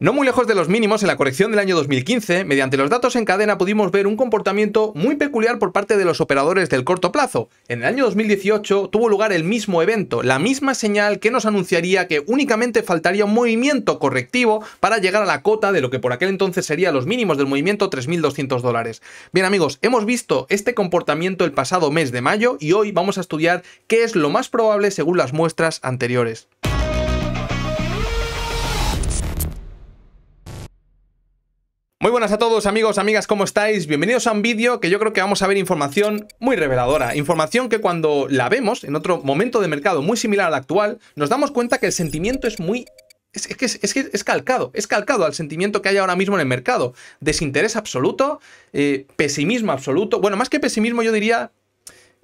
No muy lejos de los mínimos, en la corrección del año 2015, mediante los datos en cadena pudimos ver un comportamiento muy peculiar por parte de los operadores del corto plazo. En el año 2018 tuvo lugar el mismo evento, la misma señal que nos anunciaría que únicamente faltaría un movimiento correctivo para llegar a la cota de lo que por aquel entonces sería los mínimos del movimiento 3.200 dólares. Bien amigos, hemos visto este comportamiento el pasado mes de mayo y hoy vamos a estudiar qué es lo más probable según las muestras anteriores. Muy buenas a todos amigos, amigas, ¿cómo estáis? Bienvenidos a un vídeo que yo creo que vamos a ver información muy reveladora. Información que cuando la vemos en otro momento de mercado muy similar al actual, nos damos cuenta que el sentimiento es muy es, que es, es, calcado, es calcado al sentimiento que hay ahora mismo en el mercado. Desinterés absoluto, eh, pesimismo absoluto. Bueno, más que pesimismo, yo diría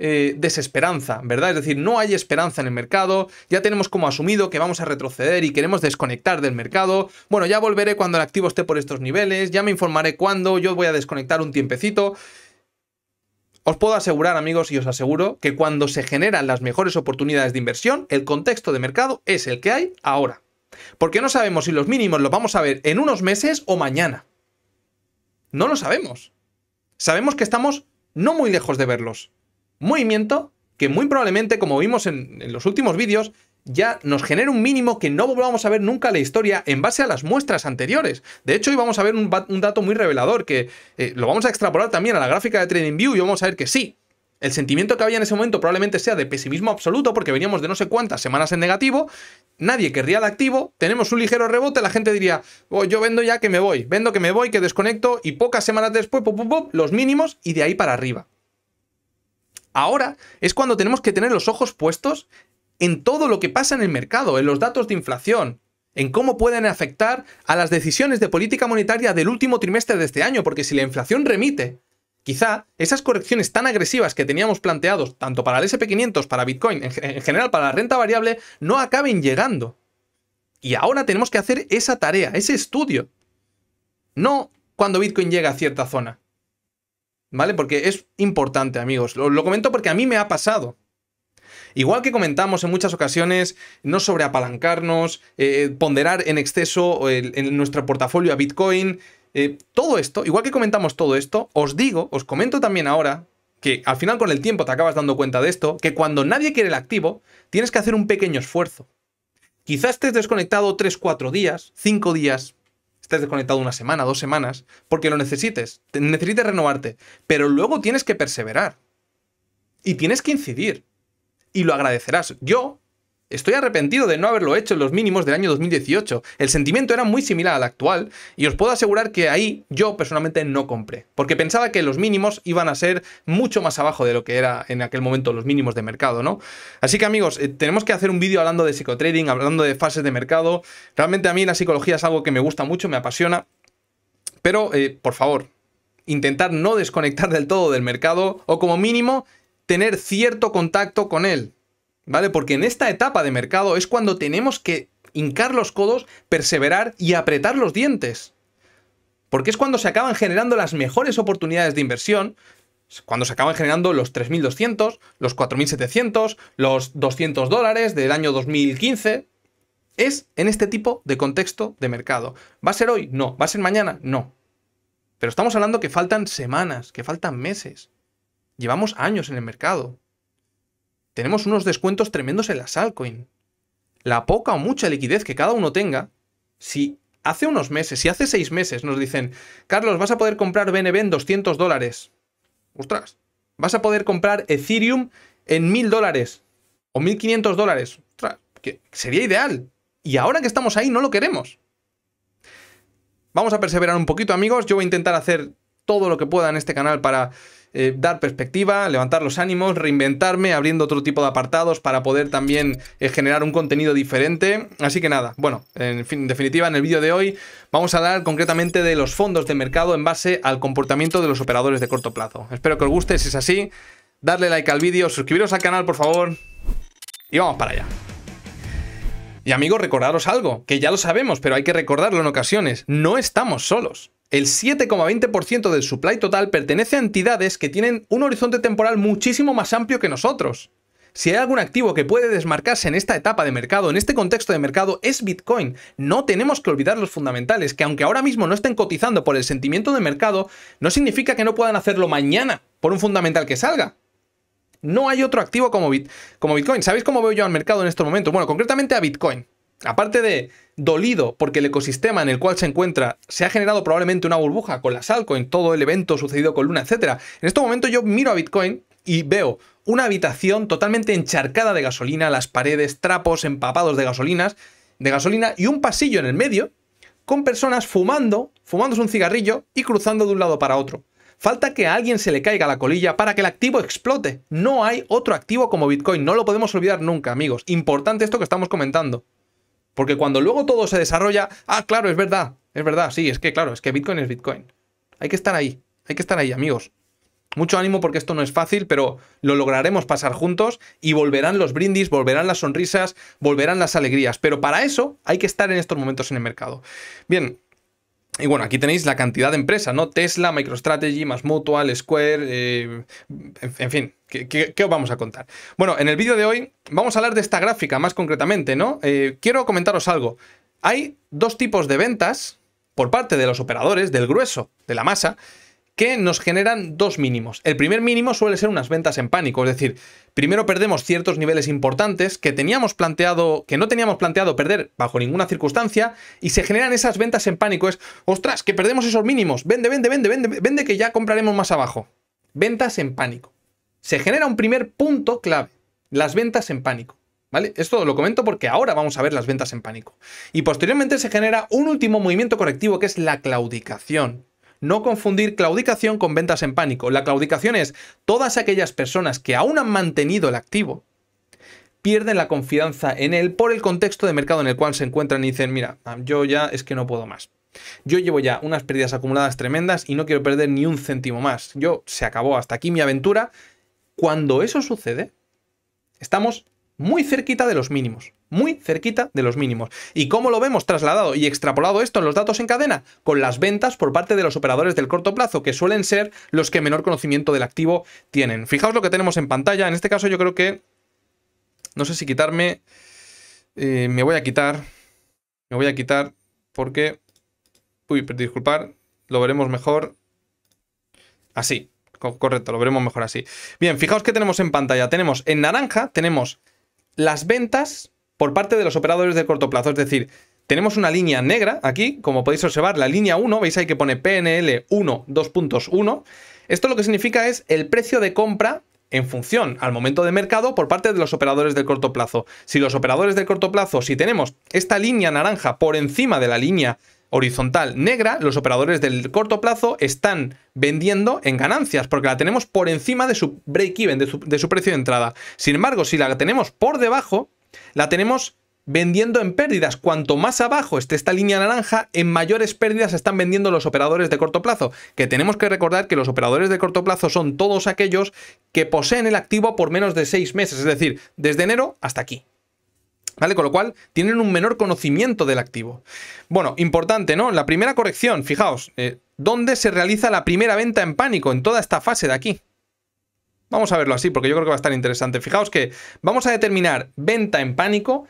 eh, desesperanza, ¿verdad? Es decir, no hay esperanza en el mercado, ya tenemos como asumido que vamos a retroceder y queremos desconectar del mercado. Bueno, ya volveré cuando el activo esté por estos niveles, ya me informaré cuándo, yo voy a desconectar un tiempecito. Os puedo asegurar, amigos, y os aseguro que cuando se generan las mejores oportunidades de inversión, el contexto de mercado es el que hay ahora. Porque no sabemos si los mínimos los vamos a ver en unos meses o mañana. No lo sabemos. Sabemos que estamos no muy lejos de verlos movimiento que muy probablemente, como vimos en, los últimos vídeos, ya nos genera un mínimo que no volvamos a ver nunca la historia en base a las muestras anteriores. De hecho, hoy vamos a ver un, dato muy revelador que eh, lo vamos a extrapolar también a la gráfica de TradingView y vamos a ver que sí, el sentimiento que había en ese momento probablemente sea de pesimismo absoluto porque veníamos de no sé cuántas semanas en negativo, nadie querría el activo, tenemos un ligero rebote, la gente diría, oh, yo vendo ya que me voy, vendo que me voy, que desconecto y pocas semanas después, pop, pop, los mínimos y de ahí para arriba. Ahora es cuando tenemos que tener los ojos puestos en todo lo que pasa en el mercado, en los datos de inflación, en cómo pueden afectar a las decisiones de política monetaria del último trimestre de este año, porque si la inflación remite, quizá esas correcciones tan agresivas que teníamos planteados, tanto para el SP500, para Bitcoin, en general para la renta variable, no acaben llegando. Y ahora tenemos que hacer esa tarea, ese estudio. No cuando Bitcoin llega a cierta zona, ¿vale? Porque es importante, amigos. Lo, comento porque a mí me ha pasado. Igual que comentamos en muchas ocasiones, no sobreapalancarnos, eh, eh, ponderar en exceso en nuestro portafolio a Bitcoin, eh, todo esto, igual que comentamos todo esto, os digo, os comento también ahora, que al final con el tiempo te acabas dando cuenta de esto, que cuando nadie quiere el activo, tienes que hacer un pequeño esfuerzo. Quizás estés desconectado 3, 4 días, 5 días, estés desconectado una semana, dos semanas, porque lo necesites, necesites renovarte, pero luego tienes que perseverar y tienes que incidir y lo agradecerás. Yo, Estoy arrepentido de no haberlo hecho en los mínimos del año 2018. El sentimiento era muy similar al actual y os puedo asegurar que ahí yo personalmente no compré, porque pensaba que los mínimos iban a ser mucho más abajo de lo que era en aquel momento los mínimos de mercado, ¿no? Así que amigos, eh, tenemos que hacer un vídeo hablando de psicotrading, hablando de fases de mercado. Realmente a mí la psicología es algo que me gusta mucho, me apasiona, pero eh, por favor, intentar no desconectar del todo del mercado o como mínimo tener cierto contacto con él ¿vale? Porque en esta etapa de mercado es cuando tenemos que hincar los codos, perseverar y apretar los dientes. Porque es cuando se acaban generando las mejores oportunidades de inversión, cuando se acaban generando los 3.200, los 4.700, los 200 dólares del año 2015. Es en este tipo de contexto de mercado. ¿Va a ser hoy? No. ¿Va a ser mañana? No. Pero estamos hablando que faltan semanas, que faltan meses. Llevamos años en el mercado tenemos unos descuentos tremendos en las Saltcoin. La poca o mucha liquidez que cada uno tenga, si hace unos meses, si hace seis meses nos dicen, Carlos, vas a poder comprar BNB en 200 dólares. Ostras, vas a poder comprar Ethereum en 1000 dólares o 1500 dólares. Ostras, que sería ideal. Y ahora que estamos ahí, no lo queremos. Vamos a perseverar un poquito, amigos. Yo voy a intentar hacer todo lo que pueda en este canal para eh, dar perspectiva, levantar los ánimos, reinventarme, abriendo otro tipo de apartados para poder también eh, generar un contenido diferente. Así que nada, bueno, en, fin, definitiva, en el vídeo de hoy vamos a hablar concretamente de los fondos de mercado en base al comportamiento de los operadores de corto plazo. Espero que os guste, si es así, darle like al vídeo, suscribiros al canal, por favor, y vamos para allá. Y amigos, recordaros algo, que ya lo sabemos, pero hay que recordarlo en ocasiones, no estamos solos. El 7,20% del supply total pertenece a entidades que tienen un horizonte temporal muchísimo más amplio que nosotros. Si hay algún activo que puede desmarcarse en esta etapa de mercado, en este contexto de mercado, es Bitcoin. No tenemos que olvidar los fundamentales, que aunque ahora mismo no estén cotizando por el sentimiento de mercado, no significa que no puedan hacerlo mañana por un fundamental que salga. No hay otro activo como, Bitcoin. ¿Sabéis cómo veo yo al mercado en estos momentos? Bueno, concretamente a Bitcoin aparte de dolido porque el ecosistema en el cual se encuentra se ha generado probablemente una burbuja con la salco en todo el evento sucedido con Luna, etc. En este momento yo miro a Bitcoin y veo una habitación totalmente encharcada de gasolina, las paredes, trapos empapados de gasolinas, de gasolina y un pasillo en el medio con personas fumando, fumándose un cigarrillo y cruzando de un lado para otro. Falta que a alguien se le caiga la colilla para que el activo explote. No hay otro activo como Bitcoin, no lo podemos olvidar nunca, amigos. Importante esto que estamos comentando. Porque cuando luego todo se desarrolla, ah, claro, es verdad, es verdad, sí, es que claro, es que Bitcoin es Bitcoin. Hay que estar ahí, hay que estar ahí, amigos. Mucho ánimo porque esto no es fácil, pero lo lograremos pasar juntos y volverán los brindis, volverán las sonrisas, volverán las alegrías. Pero para eso hay que estar en estos momentos en el mercado. Bien, y bueno, aquí tenéis la cantidad de empresas, ¿no? Tesla, MicroStrategy, Más Mutual, Square, eh, en fin, ¿qué, os vamos a contar? Bueno, en el vídeo de hoy vamos a hablar de esta gráfica más concretamente, ¿no? Eh, quiero comentaros algo. Hay dos tipos de ventas por parte de los operadores, del grueso, de la masa, que nos generan dos mínimos. El primer mínimo suele ser unas ventas en pánico, es decir, primero perdemos ciertos niveles importantes que teníamos planteado, que no teníamos planteado perder bajo ninguna circunstancia y se generan esas ventas en pánico, es, ostras, que perdemos esos mínimos, vende, vende, vende, vende, vende que ya compraremos más abajo. Ventas en pánico. Se genera un primer punto clave, las ventas en pánico. ¿Vale? Esto lo comento porque ahora vamos a ver las ventas en pánico. Y posteriormente se genera un último movimiento correctivo que es la claudicación. No confundir claudicación con ventas en pánico. La claudicación es todas aquellas personas que aún han mantenido el activo, pierden la confianza en él por el contexto de mercado en el cual se encuentran y dicen, mira, ah, yo ya es que no puedo más. Yo llevo ya unas pérdidas acumuladas tremendas y no quiero perder ni un céntimo más. Yo se acabó hasta aquí mi aventura. Cuando eso sucede, estamos muy cerquita de los mínimos muy cerquita de los mínimos. ¿Y cómo lo vemos trasladado y extrapolado esto en los datos en cadena? Con las ventas por parte de los operadores del corto plazo, que suelen ser los que menor conocimiento del activo tienen. Fijaos lo que tenemos en pantalla. En este caso yo creo que... No sé si quitarme... Eh, me voy a quitar... Me voy a quitar porque... Uy, disculpar. Lo veremos mejor. Así. Correcto, lo veremos mejor así. Bien, fijaos que tenemos en pantalla. Tenemos en naranja, tenemos las ventas por parte de los operadores de corto plazo. Es decir, tenemos una línea negra aquí, como podéis observar, la línea 1, veis ahí que pone PNL 1, 2.1. Esto lo que significa es el precio de compra en función al momento de mercado por parte de los operadores de corto plazo. Si los operadores de corto plazo, si tenemos esta línea naranja por encima de la línea horizontal negra, los operadores del corto plazo están vendiendo en ganancias porque la tenemos por encima de su break-even, de su precio de entrada. Sin embargo, si la tenemos por debajo, la tenemos vendiendo en pérdidas. Cuanto más abajo esté esta línea naranja, en mayores pérdidas están vendiendo los operadores de corto plazo. Que tenemos que recordar que los operadores de corto plazo son todos aquellos que poseen el activo por menos de seis meses, es decir, desde enero hasta aquí. ¿Vale? Con lo cual tienen un menor conocimiento del activo. Bueno, importante, ¿no? La primera corrección, fijaos, eh, ¿dónde se realiza la primera venta en pánico? En toda esta fase de aquí. Vamos a verlo así porque yo creo que va a estar interesante. Fijaos que vamos a determinar venta en pánico,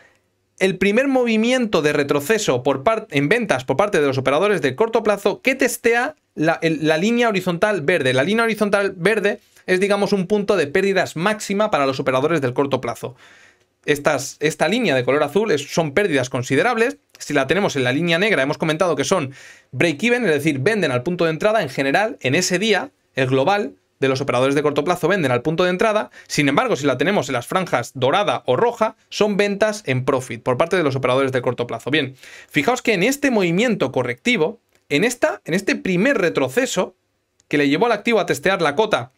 el primer movimiento de retroceso por en ventas por parte de los operadores de corto plazo que testea la, línea horizontal verde. La línea horizontal verde es, digamos, un punto de pérdidas máxima para los operadores del corto plazo. esta línea de color azul es, son pérdidas considerables. Si la tenemos en la línea negra, hemos comentado que son break-even, es decir, venden al punto de entrada en general en ese día, el global, de los operadores de corto plazo venden al punto de entrada, sin embargo, si la tenemos en las franjas dorada o roja, son ventas en profit por parte de los operadores de corto plazo. Bien, fijaos que en este movimiento correctivo, en, esta, en este primer retroceso que le llevó al activo a testear la cota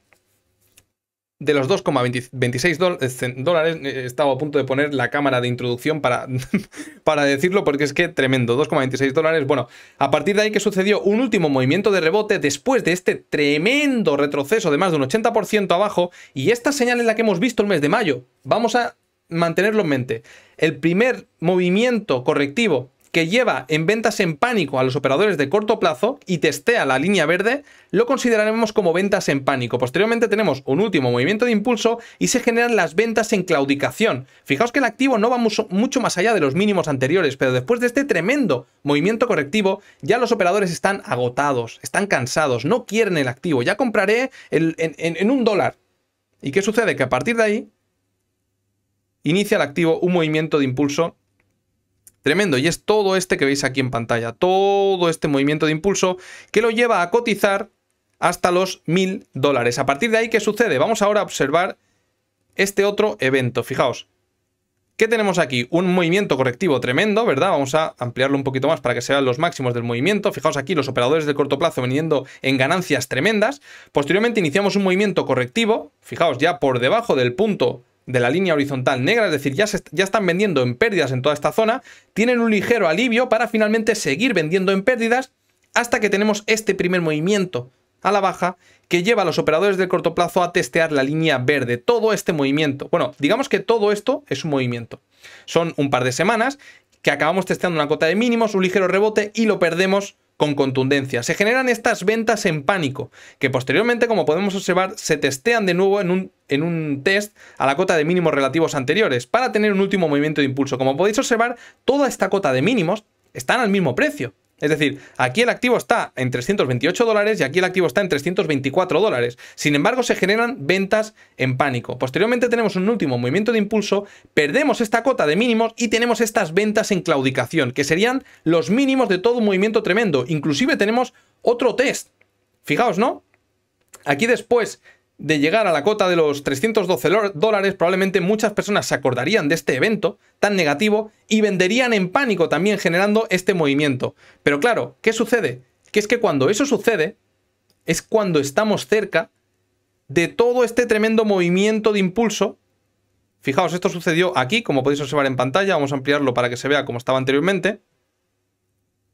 de los 2,26 eh, dólares, eh, estaba a punto de poner la cámara de introducción para, para decirlo, porque es que tremendo, 2,26 dólares. Bueno, a partir de ahí que sucedió un último movimiento de rebote después de este tremendo retroceso de más de un 80% abajo, y esta señal en la que hemos visto el mes de mayo. Vamos a mantenerlo en mente. El primer movimiento correctivo que lleva en ventas en pánico a los operadores de corto plazo y testea la línea verde, lo consideraremos como ventas en pánico. Posteriormente tenemos un último movimiento de impulso y se generan las ventas en claudicación. Fijaos que el activo no va mucho más allá de los mínimos anteriores, pero después de este tremendo movimiento correctivo, ya los operadores están agotados, están cansados, no quieren el activo. Ya compraré en un dólar. ¿Y qué sucede? Que a partir de ahí inicia el activo un movimiento de impulso Tremendo, y es todo este que veis aquí en pantalla, todo este movimiento de impulso que lo lleva a cotizar hasta los 1000 dólares. A partir de ahí, ¿qué sucede? Vamos ahora a observar este otro evento. Fijaos, ¿qué tenemos aquí? Un movimiento correctivo tremendo, ¿verdad? Vamos a ampliarlo un poquito más para que se vean los máximos del movimiento. Fijaos aquí los operadores de corto plazo viniendo en ganancias tremendas. Posteriormente iniciamos un movimiento correctivo, fijaos, ya por debajo del punto de la línea horizontal negra, es decir, ya, ya están vendiendo en pérdidas en toda esta zona, tienen un ligero alivio para finalmente seguir vendiendo en pérdidas hasta que tenemos este primer movimiento a la baja que lleva a los operadores del corto plazo a testear la línea verde. Todo este movimiento, bueno, digamos que todo esto es un movimiento. Son un par de semanas que acabamos testeando una cota de mínimos, un ligero rebote y lo perdemos con contundencia. Se generan estas ventas en pánico, que posteriormente, como podemos observar, se testean de nuevo en un, en un test a la cota de mínimos relativos anteriores, para tener un último movimiento de impulso. Como podéis observar, toda esta cota de mínimos están al mismo precio. Es decir, aquí el activo está en 328 dólares y aquí el activo está en 324 dólares. Sin embargo, se generan ventas en pánico. Posteriormente tenemos un último movimiento de impulso, perdemos esta cota de mínimos y tenemos estas ventas en claudicación, que serían los mínimos de todo un movimiento tremendo. Inclusive tenemos otro test. Fijaos, ¿no? Aquí después de llegar a la cota de los 312 dólares, probablemente muchas personas se acordarían de este evento tan negativo y venderían en pánico también generando este movimiento. Pero claro, ¿qué sucede? Que es que cuando eso sucede, es cuando estamos cerca de todo este tremendo movimiento de impulso. Fijaos, esto sucedió aquí, como podéis observar en pantalla, vamos a ampliarlo para que se vea como estaba anteriormente.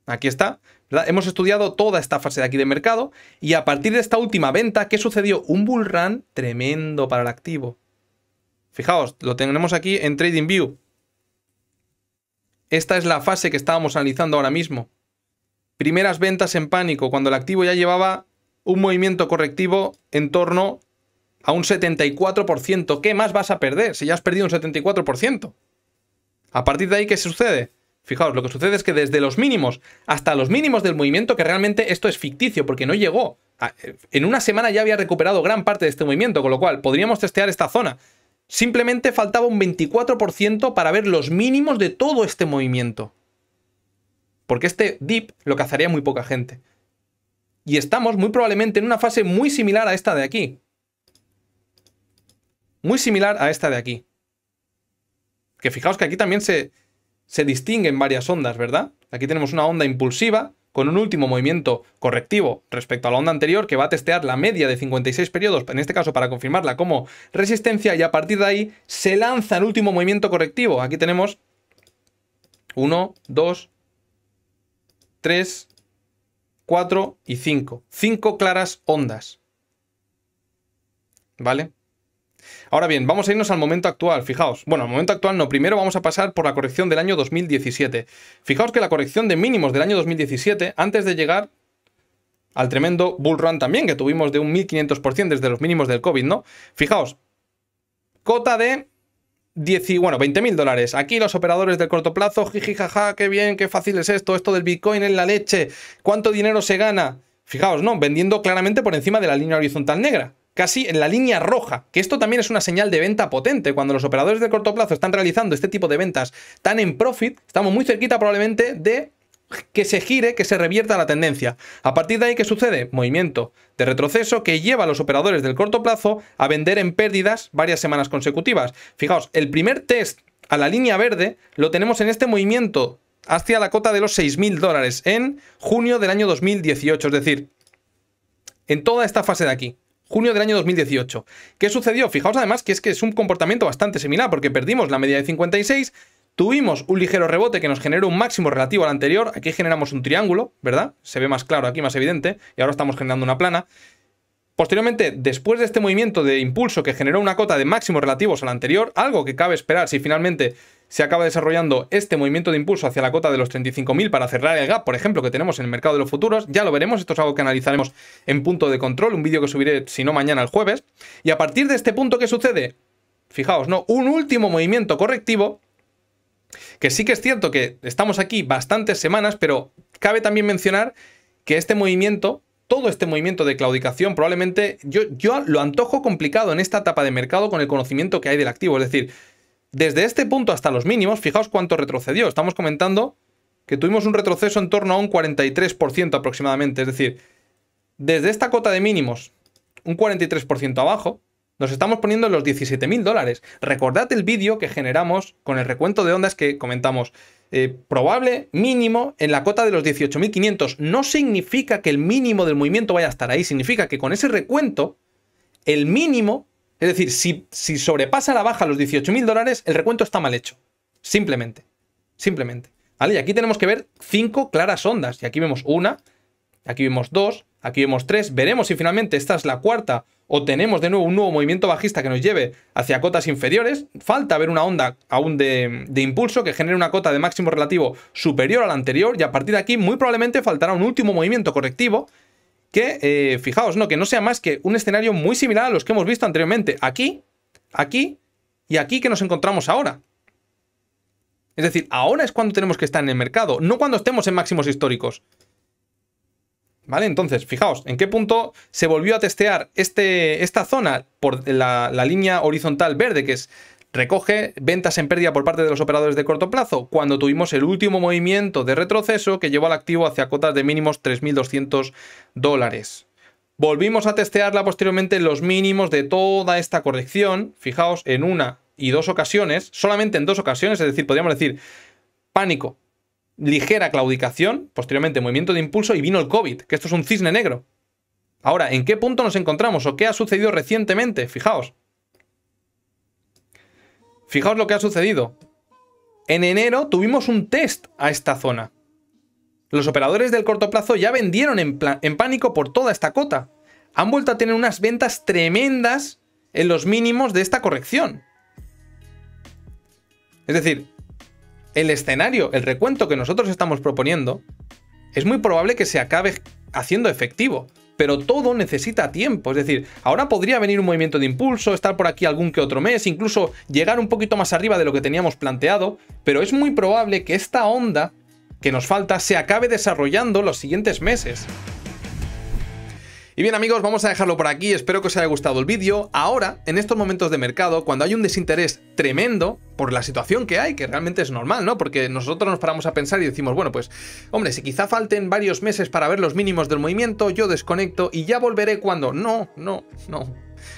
Aquí está. Hemos estudiado toda esta fase de aquí de mercado y a partir de esta última venta, ¿qué sucedió? Un bull run tremendo para el activo. Fijaos, lo tenemos aquí en TradingView. Esta es la fase que estábamos analizando ahora mismo. Primeras ventas en pánico, cuando el activo ya llevaba un movimiento correctivo en torno a un 74%. ¿Qué más vas a perder si ya has perdido un 74%? A partir de ahí, ¿qué sucede? Fijaos, lo que sucede es que desde los mínimos hasta los mínimos del movimiento, que realmente esto es ficticio porque no llegó. Ah, eh, en una semana ya había recuperado gran parte de este movimiento, con lo cual podríamos testear esta zona. Simplemente faltaba un 24% para ver los mínimos de todo este movimiento. Porque este dip lo cazaría muy poca gente. Y estamos muy probablemente en una fase muy similar a esta de aquí. Muy similar a esta de aquí. Que fijaos que aquí también se, se distinguen varias ondas, ¿verdad? Aquí tenemos una onda impulsiva con un último movimiento correctivo respecto a la onda anterior que va a testear la media de 56 periodos, en este caso para confirmarla como resistencia, y a partir de ahí se lanza el último movimiento correctivo. Aquí tenemos 1, 2, 3, 4 y 5. 5 claras ondas. ¿Vale? Ahora bien, vamos a irnos al momento actual, fijaos. Bueno, al momento actual no, primero vamos a pasar por la corrección del año 2017. Fijaos que la corrección de mínimos del año 2017, antes de llegar al tremendo bull run también que tuvimos de un 1500% desde los mínimos del COVID, ¿no? Fijaos, cota de bueno, 20.000 dólares. Aquí los operadores del corto plazo, jiji, jaja, qué bien, qué fácil es esto, esto del Bitcoin en la leche, cuánto dinero se gana. Fijaos, ¿no? Vendiendo claramente por encima de la línea horizontal negra casi en la línea roja, que esto también es una señal de venta potente. Cuando los operadores de corto plazo están realizando este tipo de ventas tan en profit, estamos muy cerquita probablemente de que se gire, que se revierta la tendencia. A partir de ahí, ¿qué sucede? Movimiento de retroceso que lleva a los operadores del corto plazo a vender en pérdidas varias semanas consecutivas. Fijaos, el primer test a la línea verde lo tenemos en este movimiento hacia la cota de los 6.000 dólares en junio del año 2018, es decir, en toda esta fase de aquí junio del año 2018. ¿Qué sucedió? Fijaos además que es que es un comportamiento bastante similar, porque perdimos la media de 56, tuvimos un ligero rebote que nos generó un máximo relativo al anterior, aquí generamos un triángulo, ¿verdad? Se ve más claro aquí, más evidente, y ahora estamos generando una plana. Posteriormente, después de este movimiento de impulso que generó una cota de máximos relativos al anterior, algo que cabe esperar si finalmente se acaba desarrollando este movimiento de impulso hacia la cota de los 35.000 para cerrar el gap, por ejemplo, que tenemos en el mercado de los futuros. Ya lo veremos, esto es algo que analizaremos en punto de control, un vídeo que subiré, si no, mañana el jueves. Y a partir de este punto, ¿qué sucede? Fijaos, ¿no? Un último movimiento correctivo, que sí que es cierto que estamos aquí bastantes semanas, pero cabe también mencionar que este movimiento todo este movimiento de claudicación probablemente yo, yo, lo antojo complicado en esta etapa de mercado con el conocimiento que hay del activo. Es decir, desde este punto hasta los mínimos, fijaos cuánto retrocedió. Estamos comentando que tuvimos un retroceso en torno a un 43% aproximadamente. Es decir, desde esta cota de mínimos, un 43% abajo, nos estamos poniendo en los 17.000 dólares. Recordad el vídeo que generamos con el recuento de ondas que comentamos. Eh, probable mínimo en la cota de los 18.500. No significa que el mínimo del movimiento vaya a estar ahí, significa que con ese recuento, el mínimo es decir, si, si sobrepasa la baja los 18.000 dólares, el recuento está mal hecho. Simplemente. Simplemente. ¿Vale? Y aquí tenemos que ver cinco claras ondas. Y aquí vemos una, aquí vemos dos, aquí vemos tres. Veremos si finalmente esta es la cuarta o tenemos de nuevo un nuevo movimiento bajista que nos lleve hacia cotas inferiores. Falta ver una onda aún de, de impulso que genere una cota de máximo relativo superior a la anterior. Y a partir de aquí muy probablemente faltará un último movimiento correctivo que, eh, fijaos, no, que no sea más que un escenario muy similar a los que hemos visto anteriormente. Aquí, aquí y aquí que nos encontramos ahora. Es decir, ahora es cuando tenemos que estar en el mercado, no cuando estemos en máximos históricos. ¿Vale? Entonces, fijaos, ¿en qué punto se volvió a testear este, esta zona por la, la línea horizontal verde, que es Recoge ventas en pérdida por parte de los operadores de corto plazo, cuando tuvimos el último movimiento de retroceso que llevó al activo hacia cotas de mínimos 3.200 dólares. Volvimos a testearla posteriormente en los mínimos de toda esta corrección, fijaos, en una y dos ocasiones, solamente en dos ocasiones, es decir, podríamos decir pánico, ligera claudicación, posteriormente movimiento de impulso y vino el COVID, que esto es un cisne negro. Ahora, ¿en qué punto nos encontramos o qué ha sucedido recientemente? Fijaos, Fijaos lo que ha sucedido. En enero tuvimos un test a esta zona. Los operadores del corto plazo ya vendieron en, pánico por toda esta cota. Han vuelto a tener unas ventas tremendas en los mínimos de esta corrección. Es decir, el escenario, el recuento que nosotros estamos proponiendo, es muy probable que se acabe haciendo efectivo pero todo necesita tiempo. Es decir, ahora podría venir un movimiento de impulso, estar por aquí algún que otro mes, incluso llegar un poquito más arriba de lo que teníamos planteado, pero es muy probable que esta onda que nos falta se acabe desarrollando los siguientes meses. Y bien amigos, vamos a dejarlo por aquí, espero que os haya gustado el vídeo. Ahora, en estos momentos de mercado, cuando hay un desinterés tremendo por la situación que hay, que realmente es normal, ¿no? Porque nosotros nos paramos a pensar y decimos, bueno, pues, hombre, si quizá falten varios meses para ver los mínimos del movimiento, yo desconecto y ya volveré cuando... No, no, no.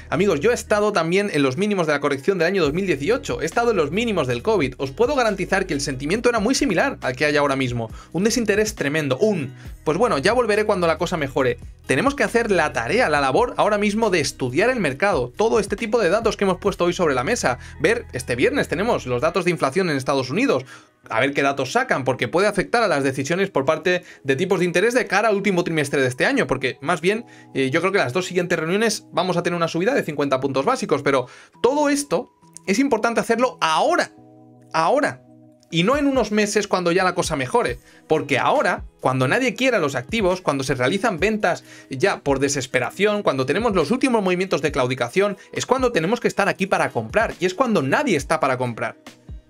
Amigos, yo he estado también en los mínimos de la corrección del año 2018, he estado en los mínimos del COVID. Os puedo garantizar que el sentimiento era muy similar al que hay ahora mismo. Un desinterés tremendo, un... Pues bueno, ya volveré cuando la cosa mejore. Tenemos que hacer la tarea, la labor ahora mismo de estudiar el mercado, todo este tipo de datos que hemos puesto hoy sobre la mesa. Ver, este viernes tenemos los datos de inflación en Estados Unidos, a ver qué datos sacan, porque puede afectar a las decisiones por parte de tipos de interés de cara al último trimestre de este año, porque más bien eh, yo creo que las dos siguientes reuniones vamos a tener una subida de 50 puntos básicos, pero todo esto es importante hacerlo ahora, ahora, y no en unos meses cuando ya la cosa mejore, porque ahora, cuando nadie quiera los activos, cuando se realizan ventas ya por desesperación, cuando tenemos los últimos movimientos de claudicación, es cuando tenemos que estar aquí para comprar, y es cuando nadie está para comprar.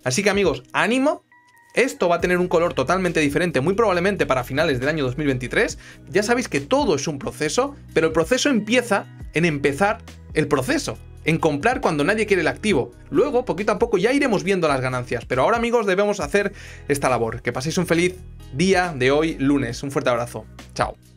Así que amigos, ánimo, esto va a tener un color totalmente diferente, muy probablemente para finales del año 2023. Ya sabéis que todo es un proceso, pero el proceso empieza en empezar el proceso, en comprar cuando nadie quiere el activo. Luego, poquito a poco, ya iremos viendo las ganancias. Pero ahora, amigos, debemos hacer esta labor. Que paséis un feliz día de hoy, lunes. Un fuerte abrazo. Chao.